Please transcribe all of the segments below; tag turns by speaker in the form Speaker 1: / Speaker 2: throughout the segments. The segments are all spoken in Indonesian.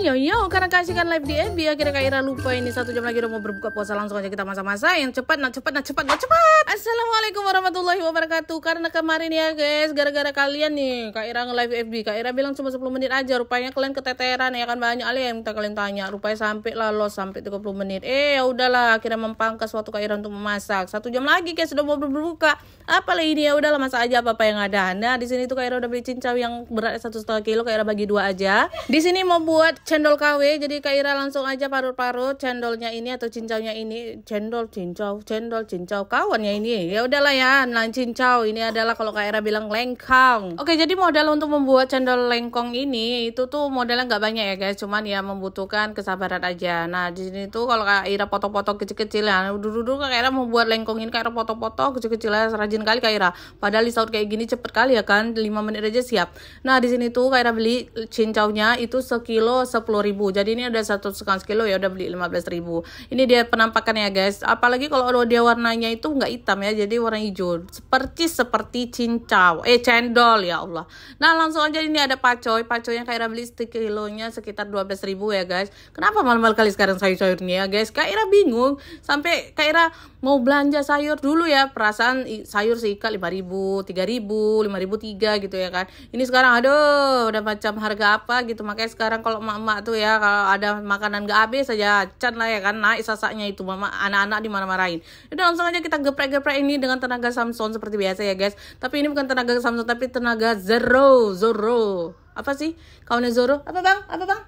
Speaker 1: yo yo karena kasihkan live di ya akhirnya kira Ira lupa ini satu jam lagi udah mau berbuka puasa langsung aja kita masa-masa yang cepat nah cepat nah cepat nah cepat Assalamualaikum warahmatullahi wabarakatuh karena kemarin ya guys gara-gara kalian nih Kak Ira nge-live FB Kak Ira bilang cuma 10 menit aja rupanya kalian keteteran ya kan banyak ali yang minta kalian tanya rupanya sampai lah lo sampai 30 menit eh ya udahlah akhirnya mempangkas waktu Kak Ira untuk memasak satu jam lagi guys sudah mau berbuka apalah ini ya udahlah masa aja apa-apa yang ada nah di sini tuh Kak Ira udah beli cincau yang berat satu setengah kilo Kak Ira bagi dua aja di sini mau buat cendol KW jadi Kak Ira langsung aja parut-parut cendolnya ini atau cincaunya ini cendol cincau cendol cincau kawannya ini ya udahlah ya nah cincau ini adalah kalau Kak Ira bilang lengkong oke jadi modal untuk membuat cendol lengkong ini itu tuh modalnya nggak banyak ya guys cuman ya membutuhkan kesabaran aja nah di sini tuh kalau Kak Ira potong-potong kecil-kecil ya dulu-dulu Kak Ira membuat lengkong ini Kak Ira potong-potong kecil-kecil ya rajin kali Kak Ira padahal di saut kayak gini cepet kali ya kan 5 menit aja siap nah di sini tuh Kak Ira beli cincaunya itu sekilo se sepuluh ribu jadi ini ada satu setengah kilo ya udah beli lima belas ribu ini dia penampakannya guys apalagi kalau dia warnanya itu nggak hitam ya jadi warna hijau seperti seperti cincau eh cendol ya Allah nah langsung aja ini ada pacoy pacoy yang Kaira beli kilonya sekitar dua belas ribu ya guys kenapa malam-malam kali sekarang sayur-sayurnya ya guys Kaira bingung sampai Kaira mau belanja sayur dulu ya perasaan sayur seikat lima ribu tiga ribu lima ribu tiga gitu ya kan ini sekarang aduh udah macam harga apa gitu makanya sekarang kalau mak mama tuh ya kalau ada makanan gak habis saja can lah ya kan naik sasaknya itu mama anak-anak dimarah-marahin itu langsung aja kita geprek-geprek ini dengan tenaga Samsung seperti biasa ya guys tapi ini bukan tenaga Samsung tapi tenaga Zoro Zoro apa sih kawannya Zoro apa bang apa bang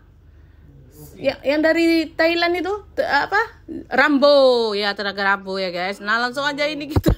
Speaker 1: ya yang dari Thailand itu apa Rambo ya tenaga Rambo ya guys nah langsung aja ini kita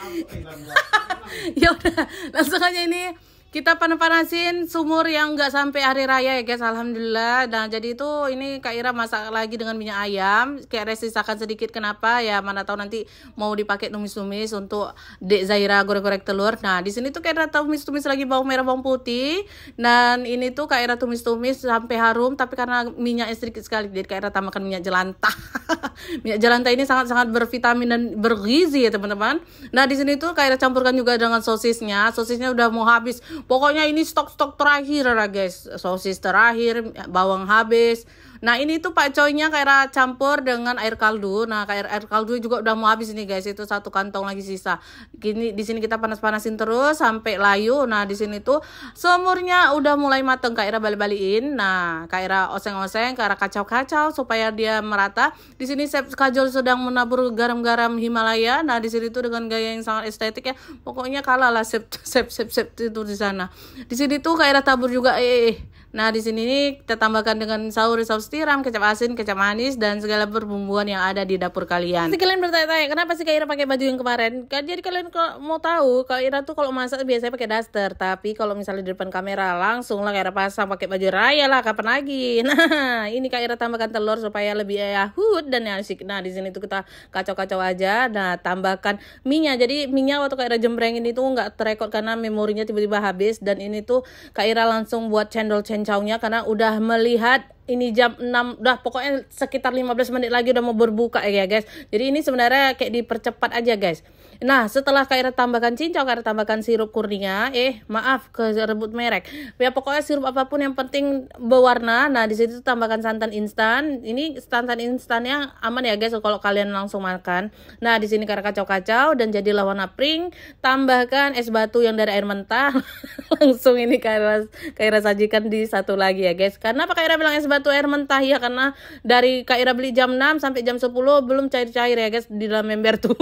Speaker 1: ya udah langsung aja ini kita panas-panasin sumur yang nggak sampai hari raya ya guys alhamdulillah nah jadi itu ini Kak Ira masak lagi dengan minyak ayam kayak Ira sedikit kenapa ya mana tahu nanti mau dipakai tumis-tumis untuk Dek Zaira goreng-goreng telur nah di sini tuh Kak Ira tumis-tumis lagi bawang merah bawang putih dan ini tuh Kak Ira tumis-tumis sampai harum tapi karena minyaknya sedikit sekali jadi Kak Ira tambahkan minyak jelantah minyak jelantah ini sangat-sangat bervitamin dan bergizi ya teman-teman nah di sini tuh Kak Ira campurkan juga dengan sosisnya sosisnya udah mau habis Pokoknya ini stok-stok terakhir lah guys. Sosis terakhir, bawang habis, Nah ini tuh pakcoynya kayak campur dengan air kaldu. Nah kayak air kaldu juga udah mau habis nih guys. Itu satu kantong lagi sisa. Gini di sini kita panas-panasin terus sampai layu. Nah di sini tuh semurnya udah mulai mateng kayak balik-balikin. Nah kayak oseng-oseng, kayak kacau-kacau supaya dia merata. Di sini Chef Kajol sedang menabur garam-garam Himalaya. Nah di sini tuh dengan gaya yang sangat estetik ya. Pokoknya kalah lah Chef Chef Chef, Chef itu di sana. Di sini tuh kayak tabur juga eh, eh. eh. Nah di sini nih kita tambahkan dengan saur saus tiram, kecap asin, kecap manis, dan segala perbumbuan yang ada di dapur kalian. Pasti kalian bertanya-tanya, kenapa sih Kak Ira pakai baju yang kemarin? Kan jadi kalian mau tahu, Kak Ira tuh kalau masak biasanya pakai daster, tapi kalau misalnya di depan kamera langsung lah Kak Ira pasang pakai baju raya lah, kapan lagi? Nah, ini Kak Ira tambahkan telur supaya lebih yahut dan asik. Nah, di sini tuh kita kacau-kacau aja. Nah, tambahkan minyak. Jadi minyak waktu Kak Ira jembrengin itu nggak terekod karena memorinya tiba-tiba habis dan ini tuh Kak Ira langsung buat cendol cencaunya karena udah melihat ini jam 6 dah pokoknya sekitar 15 menit lagi udah mau berbuka ya guys jadi ini sebenarnya kayak dipercepat aja guys Nah, setelah kaira tambahkan cincau, kaira tambahkan sirup kurnia, eh maaf ke rebut merek. Ya pokoknya sirup apapun yang penting berwarna. Nah, di situ tambahkan santan instan. Ini santan instannya aman ya guys kalau kalian langsung makan. Nah, di sini kaira kacau-kacau dan jadilah warna pink. Tambahkan es batu yang dari air mentah. langsung ini kaira kaira sajikan di satu lagi ya guys. Karena apa kaira bilang es batu air mentah ya karena dari kaira beli jam 6 sampai jam 10 belum cair-cair ya guys di dalam ember tuh.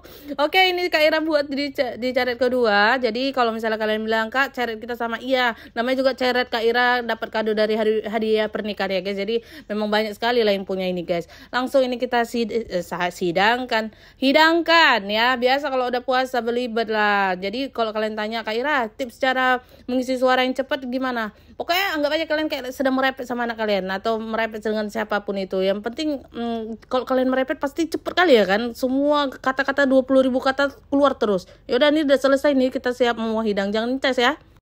Speaker 1: Oke. Oke, ini Kak Ira buat di, di ceret kedua. Jadi kalau misalnya kalian bilang, Kak, ceret kita sama Iya. Namanya juga ceret Kak Ira dapat kado dari hadiah pernikahan ya, guys. Jadi memang banyak sekali lah yang punya ini, guys. Langsung ini kita sid eh, sidangkan. Hidangkan ya. Biasa kalau udah puasa beli lah. Jadi kalau kalian tanya Kak Ira, tips cara mengisi suara yang cepat gimana? pokoknya anggap aja kalian kayak sedang merepet sama anak kalian atau merepet dengan siapapun itu yang penting hmm, kalau kalian merepet pasti cepet kali ya kan semua kata-kata puluh ribu kata keluar terus yaudah ini udah selesai nih kita siap mau hidang jangan tes ya